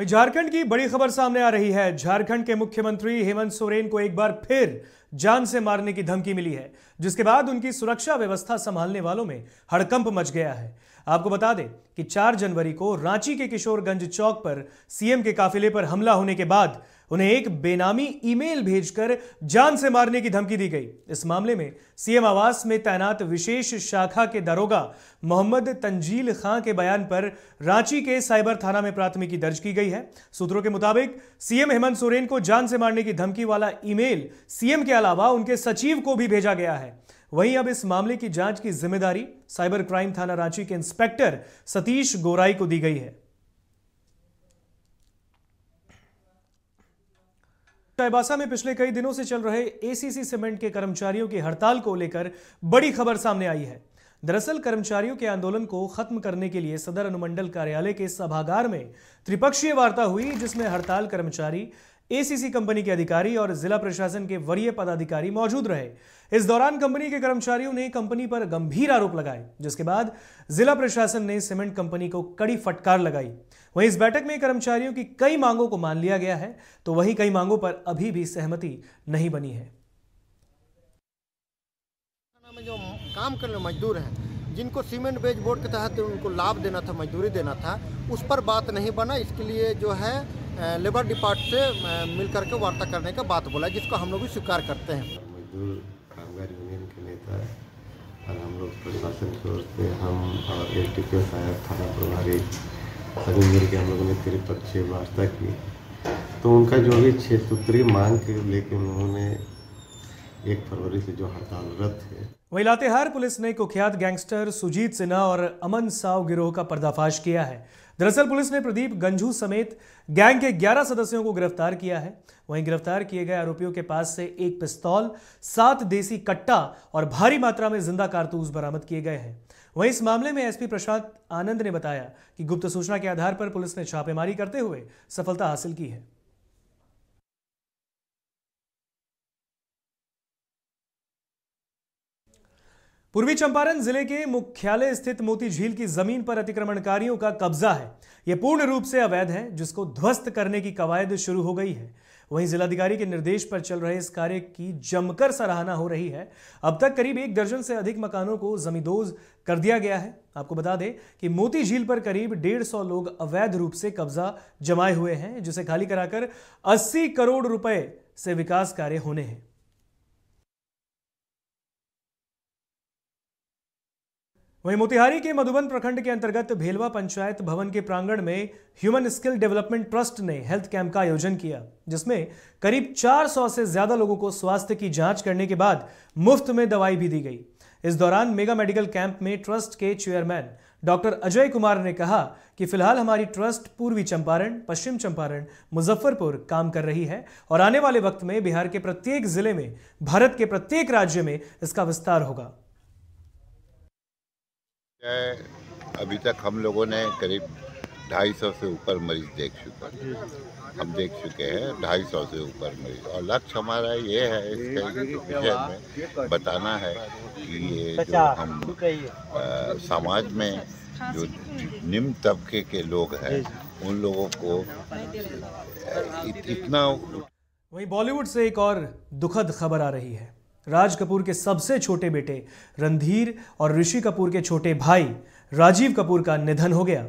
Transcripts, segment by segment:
वहीं झारखंड की बड़ी खबर सामने आ रही है झारखंड के मुख्यमंत्री हेमंत सोरेन को एक बार फिर जान से मारने की धमकी मिली है जिसके बाद उनकी सुरक्षा व्यवस्था संभालने वालों में हड़कंप मच गया है आपको बता दें कि 4 जनवरी को रांची के किशोरगंज चौक पर सीएम के काफिले पर हमला होने के बाद उन्हें एक बेनामी ईमेल भेजकर जान से मारने की धमकी दी गई इस मामले में सीएम आवास में तैनात विशेष शाखा के दरोगा मोहम्मद तंजील खां के बयान पर रांची के साइबर थाना में प्राथमिकी दर्ज की गई है सूत्रों के मुताबिक सीएम हेमंत सोरेन को जान से मारने की धमकी वाला ईमेल सीएम के अलावा उनके सचिव को भी भेजा गया है वहीं अब इस मामले की जांच की जिम्मेदारी साइबर क्राइम थाना रांची के इंस्पेक्टर सतीश गोराई को दी गई है तयबासा में पिछले कई दिनों से चल रहे एसीसी सीमेंट के कर्मचारियों की हड़ताल को लेकर बड़ी खबर सामने आई है दरअसल कर्मचारियों के आंदोलन को खत्म करने के लिए सदर अनुमंडल कार्यालय के सभागार में त्रिपक्षीय वार्ता हुई जिसमें हड़ताल कर्मचारी एसीसी कंपनी के अधिकारी और जिला प्रशासन के वरीय पदाधिकारी मौजूद रहे इस दौरान कंपनी के कर्मचारियों ने कंपनी पर गंभीर आरोप लगाए जिसके बाद जिला प्रशासन ने सीमेंट कंपनी को कड़ी फटकार लगाई वहीं इस बैठक में कर्मचारियों की कई मांगों को मान लिया गया है तो वहीं कई मांगों पर अभी भी सहमति नहीं बनी है जो काम करने मजदूर हैं जिनको सीमेंट बेच बोर्ड के तहत उनको लाभ देना था मजदूरी देना था उस पर बात नहीं बना इसके लिए जो है लेबर डिपार्ट से मिलकर के वार्ता करने का बात बोला जिसको हम लोग भी स्वीकार करते हैं मजदूर कामगार यूनियन के नेता है और हम लोग प्रशासन की ओर से हम और एस डी पी साहब थाना प्रभारी सभी मिल के हम लोगों ने करीब पक्ष वार्ता की तो उनका जो भी छः सूत्री मांग के लेकिन उन्होंने एक फरवरी से जो हड़तालरत है वही लातेहार पुलिस ने कुख्यात गैंगस्टर सुजीत सिन्हा और अमन साव गिरोह का पर्दाफाश किया है दरअसल पुलिस ने प्रदीप गंजू समेत गैंग के 11 सदस्यों को गिरफ्तार किया है वहीं गिरफ्तार किए गए आरोपियों के पास से एक पिस्तौल सात देसी कट्टा और भारी मात्रा में जिंदा कारतूस बरामद किए गए हैं वहीं इस मामले में एसपी प्रशांत आनंद ने बताया कि गुप्त सूचना के आधार पर पुलिस ने छापेमारी करते हुए सफलता हासिल की है पूर्वी चंपारण जिले के मुख्यालय स्थित मोती झील की जमीन पर अतिक्रमणकारियों का कब्जा है यह पूर्ण रूप से अवैध है जिसको ध्वस्त करने की कवायद शुरू हो गई है वहीं जिलाधिकारी के निर्देश पर चल रहे इस कार्य की जमकर सराहना हो रही है अब तक करीब एक दर्जन से अधिक मकानों को जमींदोज कर दिया गया है आपको बता दें कि मोती झील पर करीब डेढ़ सौ लोग अवैध रूप से कब्जा जमाए हुए हैं जिसे खाली कराकर अस्सी करोड़ रुपए से विकास कार्य होने हैं वहीं मोतिहारी के मधुबन प्रखंड के अंतर्गत भेलवा पंचायत भवन के प्रांगण में ह्यूमन स्किल डेवलपमेंट ट्रस्ट ने हेल्थ कैंप का आयोजन किया जिसमें करीब 400 से ज्यादा लोगों को स्वास्थ्य की जांच करने के बाद मुफ्त में दवाई भी दी गई इस दौरान मेगा मेडिकल कैंप में ट्रस्ट के चेयरमैन डॉक्टर अजय कुमार ने कहा कि फिलहाल हमारी ट्रस्ट पूर्वी चंपारण पश्चिम चंपारण मुजफ्फरपुर काम कर रही है और आने वाले वक्त में बिहार के प्रत्येक जिले में भारत के प्रत्येक राज्य में इसका विस्तार होगा अभी तक हम लोगों ने करीब 250 से ऊपर मरीज देख चुके हम देख चुके हैं 250 से ऊपर मरीज और लक्ष्य हमारा ये है इसके विषय में बताना है कि ये जो हम आ, समाज में जो निम्न तबके के लोग हैं उन लोगों को इतना वही बॉलीवुड से एक और दुखद खबर आ रही है राज कपूर के सबसे छोटे बेटे रणधीर और ऋषि कपूर के छोटे भाई राजीव कपूर का निधन हो गया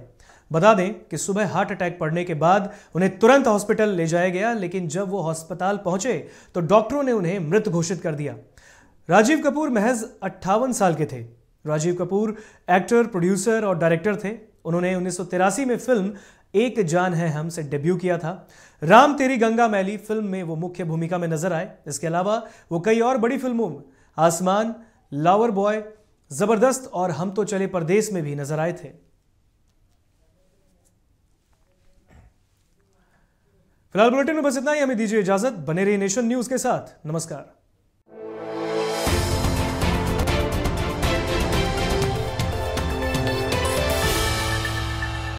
बता दें कि सुबह हार्ट अटैक पड़ने के बाद उन्हें तुरंत हॉस्पिटल ले जाया गया लेकिन जब वो अस्पताल पहुंचे तो डॉक्टरों ने उन्हें मृत घोषित कर दिया राजीव कपूर महज अट्ठावन साल के थे राजीव कपूर एक्टर प्रोड्यूसर और डायरेक्टर थे उन्होंने उन्नीस में फिल्म एक जान है हम से डेब्यू किया था राम तेरी गंगा मैली फिल्म में वो मुख्य भूमिका में नजर आए इसके अलावा वो कई और बड़ी फिल्मों में आसमान लावर बॉय जबरदस्त और हम तो चले परदेश में भी नजर आए थे फिलहाल बुलेटिन में बस इतना ही हमें दीजिए इजाजत बने रही नेशन न्यूज के साथ नमस्कार